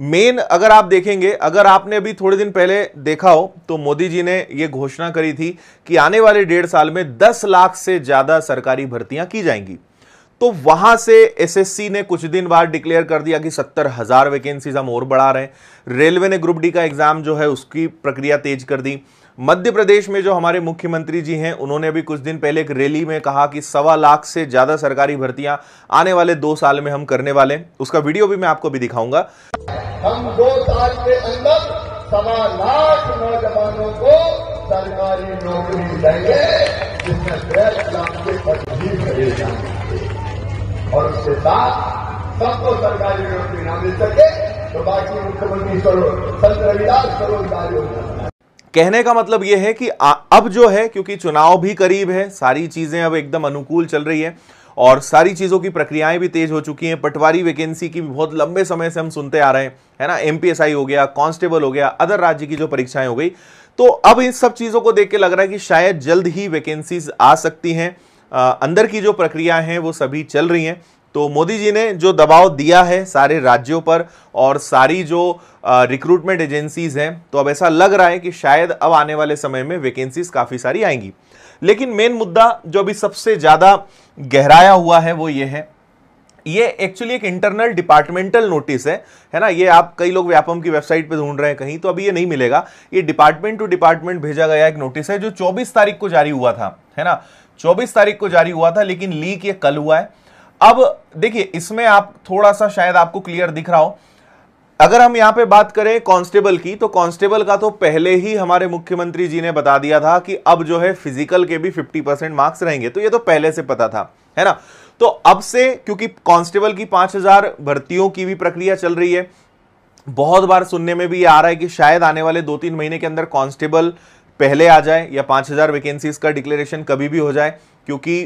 main अगर आप देखेंगे अगर आपने अभी थोड़े दिन पहले देखा हो तो मोदी जी ने यह घोषणा करी थी कि आने वाले डेढ़ साल में दस लाख से ज्यादा सरकारी भर्तियां की जाएंगी तो वहां से एसएससी ने कुछ दिन बाद डिक्लेयर कर दिया कि सत्तर हजार वैकेंसीज हम और बढ़ा रहे हैं रेलवे ने ग्रुप डी का एग्जाम जो है उसकी प्रक्रिया तेज कर दी मध्य प्रदेश में जो हमारे मुख्यमंत्री जी हैं उन्होंने अभी कुछ दिन पहले एक रैली में कहा कि सवा लाख से ज़्यादा सरकारी भर्तियां आने वाले दो साल में हम करने वाले हैं उसका वीडियो भी मैं आपको भी दिखाऊंगा हम दो साल के अंदर सवा लाख नौजवानों को सरकारी नौकरी देंगे जिसमें और उसके साथ सबको सरकारी नौकरी ना मिल सके तो बाकी मुख्यमंत्री संत रविदास स्वरोजगार योजना कहने का मतलब यह है कि अब जो है क्योंकि चुनाव भी करीब है सारी चीजें अब एकदम अनुकूल चल रही है और सारी चीज़ों की प्रक्रियाएं भी तेज हो चुकी हैं पटवारी वैकेंसी की भी बहुत लंबे समय से हम सुनते आ रहे हैं है ना एमपीएसआई हो गया कांस्टेबल हो गया अदर राज्य की जो परीक्षाएं हो गई तो अब इन सब चीज़ों को देख के लग रहा है कि शायद जल्द ही वैकेंसीज आ सकती हैं अंदर की जो प्रक्रिया हैं वो सभी चल रही हैं तो मोदी जी ने जो दबाव दिया है सारे राज्यों पर और सारी जो रिक्रूटमेंट एजेंसीज़ हैं तो अब ऐसा लग रहा है कि शायद अब आने वाले समय में वैकेंसीज काफ़ी सारी आएंगी लेकिन मेन मुद्दा जो अभी सबसे ज़्यादा गहराया हुआ है वो ये है ये एक्चुअली एक इंटरनल डिपार्टमेंटल नोटिस है है ना ये आप कई लोग व्यापम की वेबसाइट पे ढूंढ रहे हैं कहीं तो अभी ये नहीं मिलेगा ये डिपार्टमेंट टू डिपार्टमेंट भेजा गया एक नोटिस है जो 24 तारीख को जारी हुआ था है ना 24 तारीख को जारी हुआ था लेकिन लीक ये कल हुआ है अब देखिए इसमें आप थोड़ा सा शायद आपको क्लियर दिख रहा हो अगर हम यहां पे बात करें कांस्टेबल की तो कांस्टेबल का तो पहले ही हमारे मुख्यमंत्री जी ने बता दिया था कि अब जो है फिजिकल के भी 50 परसेंट मार्क्स रहेंगे तो ये तो पहले से पता था है ना तो अब से क्योंकि कांस्टेबल की 5000 भर्तियों की भी प्रक्रिया चल रही है बहुत बार सुनने में भी आ रहा है कि शायद आने वाले दो तीन महीने के अंदर कांस्टेबल पहले आ जाए या पाँच हज़ार वैकेंसीज़ का डिक्लेरेशन कभी भी हो जाए क्योंकि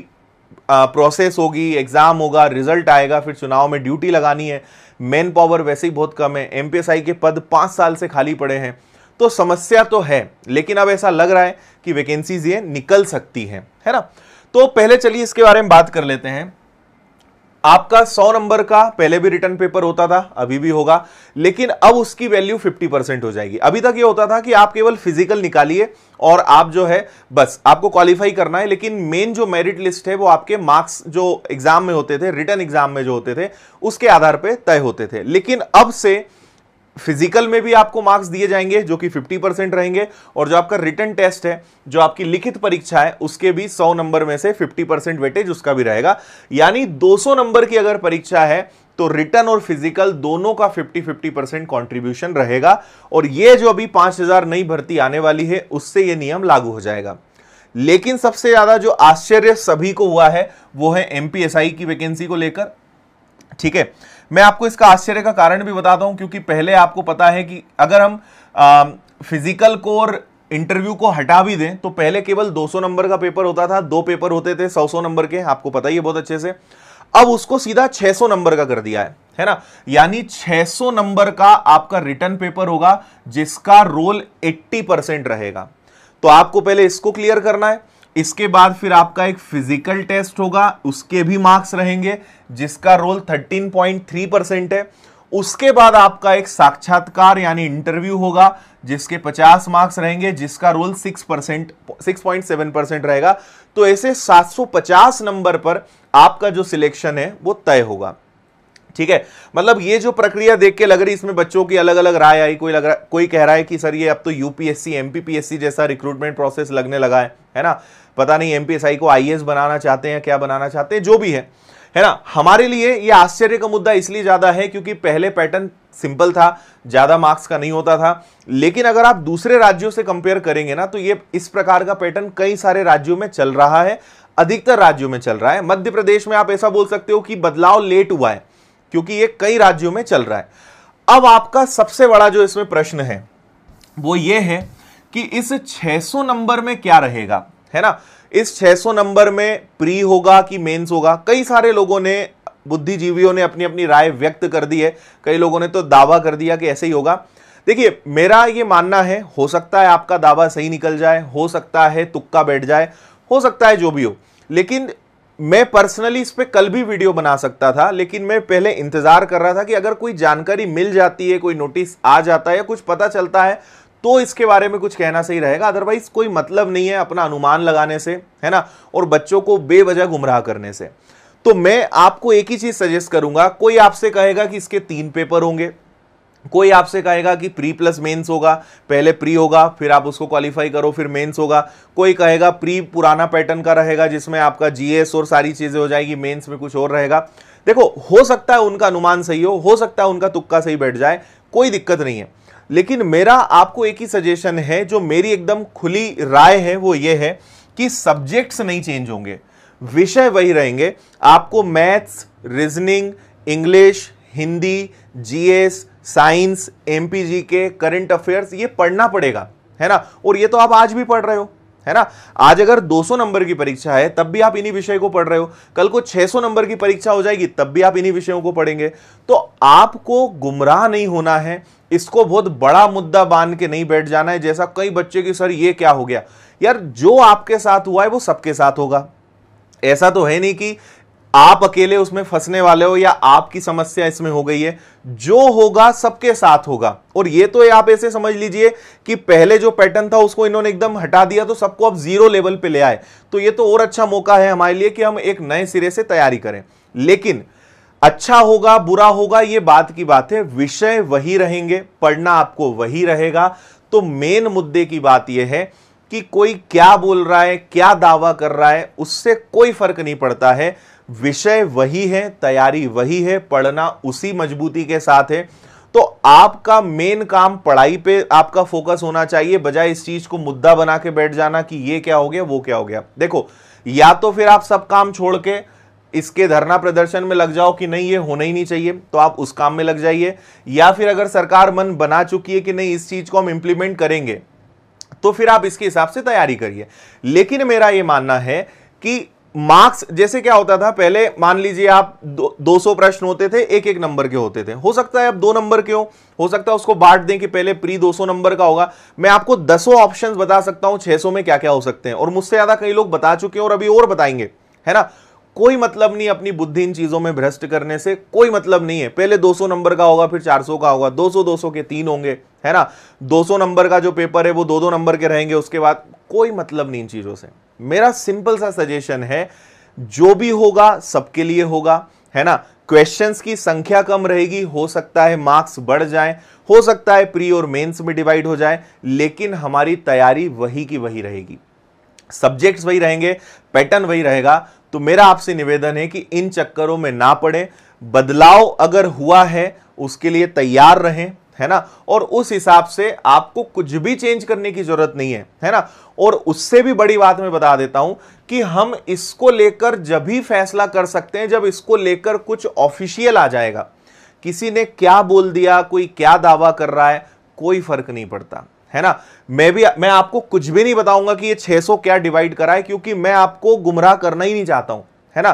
प्रोसेस होगी एग्ज़ाम होगा रिजल्ट आएगा फिर चुनाव में ड्यूटी लगानी है मैन पावर वैसे ही बहुत कम है एम के पद पाँच साल से खाली पड़े हैं तो समस्या तो है लेकिन अब ऐसा लग रहा है कि वैकेंसीज ये निकल सकती हैं है ना तो पहले चलिए इसके बारे में बात कर लेते हैं आपका 100 नंबर का पहले भी रिटर्न पेपर होता था अभी भी होगा लेकिन अब उसकी वैल्यू 50 परसेंट हो जाएगी अभी तक ये होता था कि आप केवल फिजिकल निकालिए और आप जो है बस आपको क्वालिफाई करना है लेकिन मेन जो मेरिट लिस्ट है वो आपके मार्क्स जो एग्जाम में होते थे रिटर्न एग्जाम में जो होते थे उसके आधार पर तय होते थे लेकिन अब से फिजिकल में भी आपको मार्क्स दिए जाएंगे जो कि 50 परसेंट रहेंगे और जो आपका रिटर्न टेस्ट है जो आपकी लिखित परीक्षा है उसके भी 100 नंबर में से 50 परसेंट वेटेज उसका भी रहेगा यानी 200 नंबर की अगर परीक्षा है तो रिटर्न और फिजिकल दोनों का 50 50 परसेंट कॉन्ट्रीब्यूशन रहेगा और ये जो अभी पांच नई भर्ती आने वाली है उससे यह नियम लागू हो जाएगा लेकिन सबसे ज़्यादा जो आश्चर्य सभी को हुआ है वो है एमपीएसआई की वैकेंसी को लेकर ठीक है मैं आपको इसका आश्चर्य का कारण भी बताता हूँ क्योंकि पहले आपको पता है कि अगर हम आ, फिजिकल कोर इंटरव्यू को हटा भी दें तो पहले केवल 200 नंबर का पेपर होता था दो पेपर होते थे 100 सौ नंबर के आपको पता ही है बहुत अच्छे से अब उसको सीधा 600 नंबर का कर दिया है है ना यानी 600 नंबर का आपका रिटर्न पेपर होगा जिसका रोल 80 परसेंट रहेगा तो आपको पहले इसको क्लियर करना है इसके बाद फिर आपका एक फिजिकल टेस्ट होगा उसके भी मार्क्स रहेंगे जिसका रोल 13.3 परसेंट है उसके बाद आपका एक साक्षात्कार यानी इंटरव्यू होगा जिसके 50 मार्क्स रहेंगे जिसका रोल 6 परसेंट सिक्स परसेंट रहेगा तो ऐसे 750 नंबर पर आपका जो सिलेक्शन है वो तय होगा ठीक है मतलब ये जो प्रक्रिया देख के लग रही इसमें बच्चों की अलग अलग राय आई कोई लग रहा कोई कह रहा है कि सर ये अब तो यूपीएससी एमपीपीएससी जैसा रिक्रूटमेंट प्रोसेस लगने लगा है है ना पता नहीं एमपीएसआई को आईएएस बनाना चाहते हैं क्या बनाना चाहते हैं जो भी है है ना हमारे लिए ये आश्चर्य का मुद्दा इसलिए ज़्यादा है क्योंकि पहले पैटर्न सिंपल था ज़्यादा मार्क्स का नहीं होता था लेकिन अगर आप दूसरे राज्यों से कंपेयर करेंगे ना तो ये इस प्रकार का पैटर्न कई सारे राज्यों में चल रहा है अधिकतर राज्यों में चल रहा है मध्य प्रदेश में आप ऐसा बोल सकते हो कि बदलाव लेट हुआ है क्योंकि ये कई राज्यों में चल रहा है अब आपका सबसे बड़ा जो इसमें प्रश्न है वो ये है कि इस 600 नंबर में क्या रहेगा है ना इस 600 नंबर में प्री होगा कि मेंस होगा कई सारे लोगों ने बुद्धिजीवियों ने अपनी अपनी राय व्यक्त कर दी है कई लोगों ने तो दावा कर दिया कि ऐसे ही होगा देखिए मेरा ये मानना है हो सकता है आपका दावा सही निकल जाए हो सकता है तुक्का बैठ जाए हो सकता है जो भी हो लेकिन मैं पर्सनली इस पर कल भी वीडियो बना सकता था लेकिन मैं पहले इंतजार कर रहा था कि अगर कोई जानकारी मिल जाती है कोई नोटिस आ जाता है या कुछ पता चलता है तो इसके बारे में कुछ कहना सही रहेगा अदरवाइज कोई मतलब नहीं है अपना अनुमान लगाने से है ना और बच्चों को बेवजह गुमराह करने से तो मैं आपको एक ही चीज सजेस्ट करूंगा कोई आपसे कहेगा कि इसके तीन पेपर होंगे कोई आपसे कहेगा कि प्री प्लस मेंस होगा पहले प्री होगा फिर आप उसको क्वालिफाई करो फिर मेंस होगा कोई कहेगा प्री पुराना पैटर्न का रहेगा जिसमें आपका जीएस और सारी चीज़ें हो जाएगी मेंस में कुछ और रहेगा देखो हो सकता है उनका अनुमान सही हो हो सकता है उनका तुक्का सही बैठ जाए कोई दिक्कत नहीं है लेकिन मेरा आपको एक ही सजेशन है जो मेरी एकदम खुली राय है वो ये है कि सब्जेक्ट्स नहीं चेंज होंगे विषय वही रहेंगे आपको maths reasoning English Hindi GS science एम के करंट अफेयर्स ये पढ़ना पड़ेगा है ना और ये तो आप आज भी पढ़ रहे हो है ना आज अगर 200 नंबर की परीक्षा है तब भी आप इन्हीं विषय को पढ़ रहे हो कल को 600 नंबर की परीक्षा हो जाएगी तब भी आप इन्हीं विषयों को पढ़ेंगे तो आपको गुमराह नहीं होना है इसको बहुत बड़ा मुद्दा बांध के नहीं बैठ जाना है जैसा कई बच्चे की सर ये क्या हो गया यार जो आपके साथ हुआ है वो सबके साथ होगा ऐसा तो है नहीं कि आप अकेले उसमें फंसने वाले हो या आपकी समस्या इसमें हो गई है जो होगा सबके साथ होगा और ये तो आप ऐसे समझ लीजिए कि पहले जो पैटर्न था उसको इन्होंने एकदम हटा दिया तो सबको अब जीरो लेवल पे ले आए तो ये तो और अच्छा मौका है हमारे लिए कि हम एक नए सिरे से तैयारी करें लेकिन अच्छा होगा बुरा होगा ये बात की बात है विषय वही रहेंगे पढ़ना आपको वही रहेगा तो मेन मुद्दे की बात यह है कि कोई क्या बोल रहा है क्या दावा कर रहा है उससे कोई फर्क नहीं पड़ता है विषय वही है तैयारी वही है पढ़ना उसी मजबूती के साथ है तो आपका मेन काम पढ़ाई पे आपका फोकस होना चाहिए बजाय इस चीज को मुद्दा बना के बैठ जाना कि ये क्या हो गया वो क्या हो गया देखो या तो फिर आप सब काम छोड़ के इसके धरना प्रदर्शन में लग जाओ कि नहीं ये होना ही नहीं चाहिए तो आप उस काम में लग जाइए या फिर अगर सरकार मन बना चुकी है कि नहीं इस चीज को हम इंप्लीमेंट करेंगे तो फिर आप इसके हिसाब से तैयारी करिए लेकिन मेरा यह मानना है कि मार्क्स जैसे क्या होता था पहले मान लीजिए आप दो, सौ प्रश्न होते थे एक एक नंबर के होते थे हो सकता है अब दो नंबर के हो हो सकता है उसको बांट दें कि पहले प्री 200 नंबर का होगा मैं आपको दसों ऑप्शंस बता सकता हूं 600 में क्या क्या हो सकते हैं और मुझसे ज्यादा कई लोग बता चुके हैं और अभी और बताएंगे है ना कोई मतलब नहीं अपनी बुद्धि इन चीजों में भ्रष्ट करने से कोई मतलब नहीं है पहले 200 नंबर का होगा फिर 400 का होगा 200 200 के तीन होंगे है ना 200 नंबर का जो पेपर है वो दो दो नंबर के रहेंगे उसके बाद कोई मतलब नहीं इन चीजों से मेरा सिंपल सा सजेशन है जो भी होगा सबके लिए होगा है ना क्वेश्चंस की संख्या कम रहेगी हो सकता है मार्क्स बढ़ जाएं हो सकता है प्री और मेंस में डिवाइड हो जाए लेकिन हमारी तैयारी वही की वही रहेगी सब्जेक्ट्स वही रहेंगे पैटर्न वही रहेगा तो मेरा आपसे निवेदन है कि इन चक्करों में ना पड़े बदलाव अगर हुआ है उसके लिए तैयार रहें है ना और उस हिसाब से आपको कुछ भी चेंज करने की जरूरत नहीं है है ना और उससे भी बड़ी बात मैं बता देता हूं कि हम इसको लेकर जब भी फैसला कर सकते हैं जब इसको लेकर कुछ ऑफिशियल आ जाएगा किसी ने क्या बोल दिया कोई क्या दावा कर रहा है कोई फर्क नहीं पड़ता है ना मैं भी मैं आपको कुछ भी नहीं बताऊंगा कि ये 600 क्या डिवाइड करा है क्योंकि मैं आपको गुमराह करना ही नहीं चाहता हूं है ना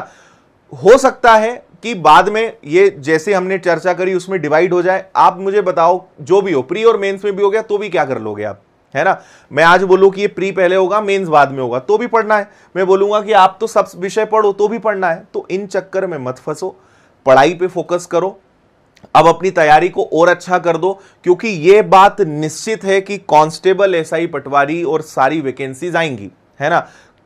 हो सकता है कि बाद में ये जैसे हमने चर्चा करी उसमें डिवाइड हो जाए आप मुझे बताओ जो भी हो प्री और मेंस में भी हो गया तो भी क्या कर लोगे आप है ना मैं आज बोलूँ कि ये प्री पहले होगा मेंस बाद में होगा तो भी पढ़ना है मैं बोलूँगा कि आप तो सब विषय पढ़ो तो भी पढ़ना है तो इन चक्कर में मत फंसो पढ़ाई पर फोकस करो अब अपनी तैयारी को और अच्छा कर दो क्योंकि ये बात निश्चित है कि कांस्टेबल एसआई पटवारी और सारी वैकेंसीज आएंगी है ना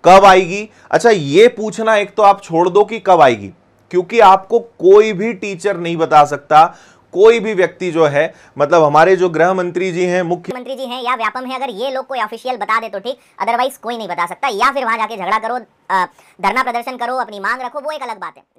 कब आएगी अच्छा ये पूछना एक तो आप छोड़ दो कि कब आएगी क्योंकि आपको कोई भी टीचर नहीं बता सकता कोई भी व्यक्ति जो है मतलब हमारे जो गृह मंत्री जी हैं मुख्यमंत्री जी हैं या व्यापम है अगर ये लोग कोई ऑफिशियल बता दे तो ठीक अदरवाइज कोई नहीं बता सकता या फिर वहां जाके झगड़ा करो धरना प्रदर्शन करो अपनी मांग रखो वो एक अलग बात है